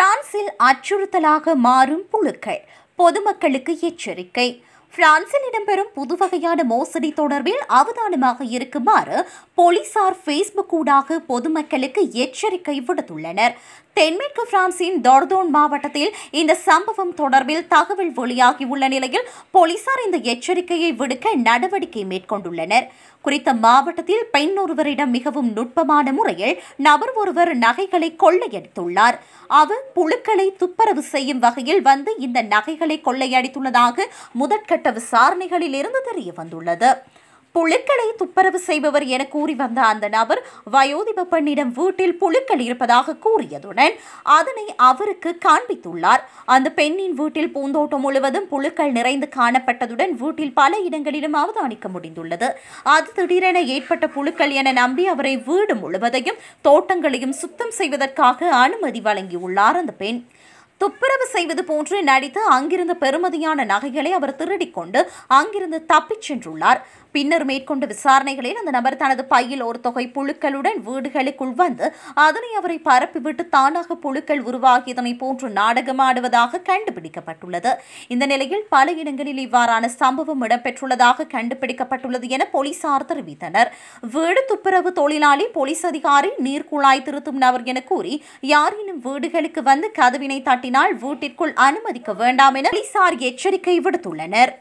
பிரான்சில் அச்சுறுத்தலாக மாறும் புழுக்கள் பொதுமக்களுக்கு எச்சரிக்கை பிரான்சில் இடம்பெறும் புது வகையான மோசடி தொடர்பில் அவதானமாக இருக்குமாறு போலீசார் பேஸ்புக் ஊடாக பொதுமக்களுக்கு எச்சரிக்கை விடுத்துள்ளனர் தென்மேற்கு பிரான்சின் டொர்தோன் மாவட்டத்தில் இந்த சம்பவம் தொடர்பில் தகவல் வெளியாகியுள்ள நிலையில் போலீசார் இந்த எச்சரிக்கையை விடுக்க நடவடிக்கை மேற்கொண்டுள்ளனர் குறித்த மாவட்டத்தில் பெண் ஒருவரிடம் மிகவும் நுட்பமான முறையில் நபர் ஒருவர் நகைகளை கொள்ளையடித்துள்ளார் அவர் புழுக்களை துப்பரவு செய்யும் வகையில் வந்து இந்த நகைகளை கொள்ளையடித்துள்ளதாக முதற்கட்ட மேற்கட்ட விசாரணைகளில் இருந்து தெரிய வந்துள்ளது புழுக்களை துப்பரவு செய்பவர் என கூறி வந்த அந்த நபர் வயோதிப பெண்ணிடம் வீட்டில் புழுக்கள் இருப்பதாக கூறியதுடன் அதனை அவருக்கு காண்பித்துள்ளார் அந்த பெண்ணின் வீட்டில் பூந்தோட்டம் முழுவதும் புழுக்கள் நிறைந்து காணப்பட்டதுடன் வீட்டில் பல இடங்களிலும் அவதானிக்க முடிந்துள்ளது அது திடீரென ஏற்பட்ட புழுக்கள் என நம்பி அவரை வீடு முழுவதையும் தோட்டங்களையும் சுத்தம் செய்வதற்காக அனுமதி வழங்கியுள்ளார் அந்த பெண் துப்புரவு செய்வது போன்று நடித்து அங்கிருந்த பெருமதியான நகைகளை அவர் திருடிக்கொண்டு அங்கிருந்து தப்பிச் சென்றுள்ளார் பின்னர் மேற்கொண்ட விசாரணைகளில் அந்த நபர் தனது பையில் ஒரு தொகை புழுக்களுடன் வீடுகளுக்குள் வந்து அதனை அவரை பரப்பிவிட்டு தானாக புழுக்கள் உருவாகியதனை போன்று நாடகமாடுவதாக கண்டுபிடிக்கப்பட்டுள்ளது இந்த நிலையில் பல இடங்களில் இவ்வாறான சம்பவம் இடம்பெற்றுள்ளதாக கண்டுபிடிக்கப்பட்டுள்ளது என போலீசார் தெரிவித்தனர் வீடு துப்புரவு தொழிலாளி போலீஸ் அதிகாரி நீர்க்குழாய் திருத்தும் நபர் என கூறி யாரேனும் வீடுகளுக்கு வந்து கதவினை தட்டி பயன்படுத்தினால் வீட்டிற்குள் அனுமதிக்க வேண்டாம் என போலீசார் எச்சரிக்கை விடுத்துள்ளனர்